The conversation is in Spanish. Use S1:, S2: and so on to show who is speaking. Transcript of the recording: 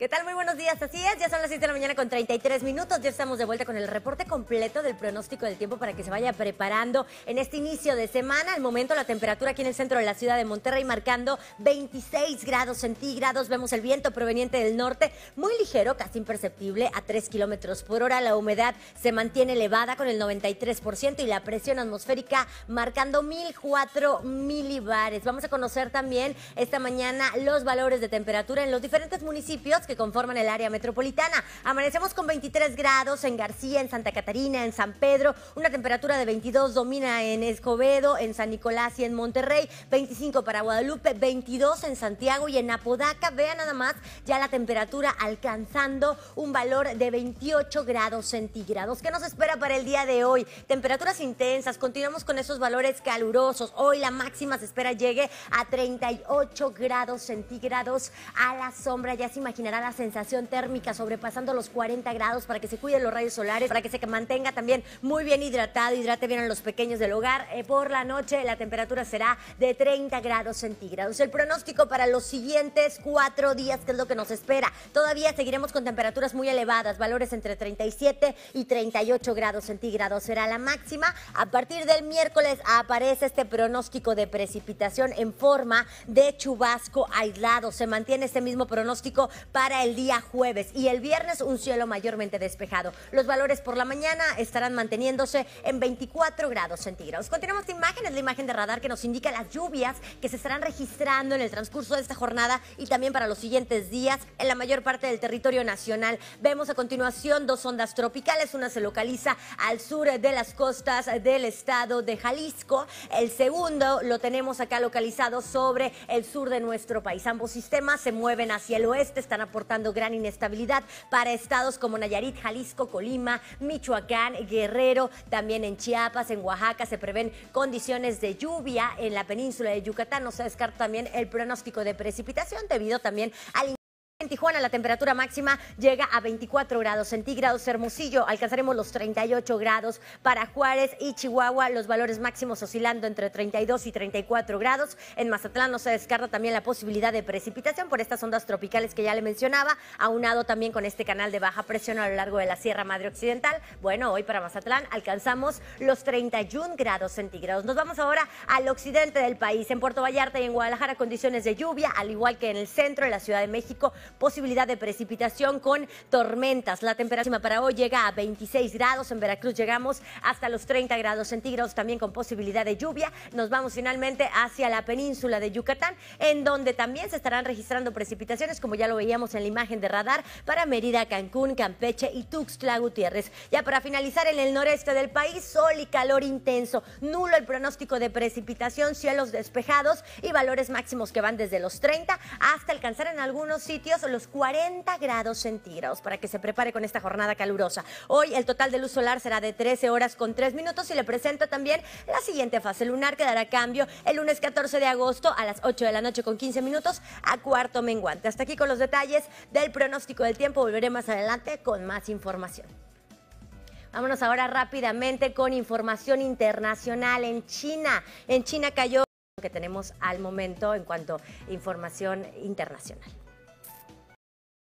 S1: ¿Qué tal? Muy buenos días, así es, ya son las siete de la mañana con 33 minutos, ya estamos de vuelta con el reporte completo del pronóstico del tiempo para que se vaya preparando en este inicio de semana. Al momento la temperatura aquí en el centro de la ciudad de Monterrey marcando 26 grados centígrados, vemos el viento proveniente del norte, muy ligero, casi imperceptible, a 3 kilómetros por hora, la humedad se mantiene elevada con el 93% y la presión atmosférica marcando 1004 milibares. Vamos a conocer también esta mañana los valores de temperatura en los diferentes municipios que conforman el área metropolitana. Amanecemos con 23 grados en García, en Santa Catarina, en San Pedro. Una temperatura de 22 domina en Escobedo, en San Nicolás y en Monterrey. 25 para Guadalupe, 22 en Santiago y en Apodaca. Vean nada más ya la temperatura alcanzando un valor de 28 grados centígrados. ¿Qué nos espera para el día de hoy? Temperaturas intensas. Continuamos con esos valores calurosos. Hoy la máxima se espera llegue a 38 grados centígrados a la sombra. Ya se imaginarán sensación térmica sobrepasando los 40 grados para que se cuiden los rayos solares, para que se mantenga también muy bien hidratado, hidrate bien a los pequeños del hogar. Eh, por la noche la temperatura será de 30 grados centígrados. El pronóstico para los siguientes cuatro días, que es lo que nos espera. Todavía seguiremos con temperaturas muy elevadas, valores entre 37 y 38 grados centígrados será la máxima. A partir del miércoles aparece este pronóstico de precipitación en forma de chubasco aislado. Se mantiene este mismo pronóstico para el día jueves y el viernes un cielo mayormente despejado. Los valores por la mañana estarán manteniéndose en 24 grados centígrados. Continuamos con imágenes, la imagen de radar que nos indica las lluvias que se estarán registrando en el transcurso de esta jornada y también para los siguientes días en la mayor parte del territorio nacional. Vemos a continuación dos ondas tropicales, una se localiza al sur de las costas del estado de Jalisco, el segundo lo tenemos acá localizado sobre el sur de nuestro país. Ambos sistemas se mueven hacia el oeste, están a reportando gran inestabilidad para estados como Nayarit, Jalisco, Colima, Michoacán, Guerrero, también en Chiapas, en Oaxaca se prevén condiciones de lluvia en la península de Yucatán. No se descarta también el pronóstico de precipitación debido también al Tijuana la temperatura máxima llega a 24 grados centígrados. Hermosillo alcanzaremos los 38 grados. Para Juárez y Chihuahua los valores máximos oscilando entre 32 y 34 grados. En Mazatlán no se descarta también la posibilidad de precipitación por estas ondas tropicales que ya le mencionaba, aunado también con este canal de baja presión a lo largo de la Sierra Madre Occidental. Bueno, hoy para Mazatlán alcanzamos los 31 grados centígrados. Nos vamos ahora al occidente del país. En Puerto Vallarta y en Guadalajara condiciones de lluvia, al igual que en el centro de la Ciudad de México posibilidad de precipitación con tormentas. La temperatura para hoy llega a 26 grados, en Veracruz llegamos hasta los 30 grados centígrados, también con posibilidad de lluvia. Nos vamos finalmente hacia la península de Yucatán, en donde también se estarán registrando precipitaciones, como ya lo veíamos en la imagen de radar, para Mérida, Cancún, Campeche y Tuxtla Gutiérrez. Ya para finalizar, en el noreste del país, sol y calor intenso, nulo el pronóstico de precipitación, cielos despejados y valores máximos que van desde los 30 hasta alcanzar en algunos sitios los 40 grados centígrados para que se prepare con esta jornada calurosa. Hoy el total de luz solar será de 13 horas con 3 minutos y le presento también la siguiente fase lunar que dará cambio el lunes 14 de agosto a las 8 de la noche con 15 minutos a cuarto menguante. Hasta aquí con los detalles del pronóstico del tiempo. Volveré más adelante con más información. Vámonos ahora rápidamente con información internacional en China. En China cayó lo que tenemos al momento en cuanto a información internacional.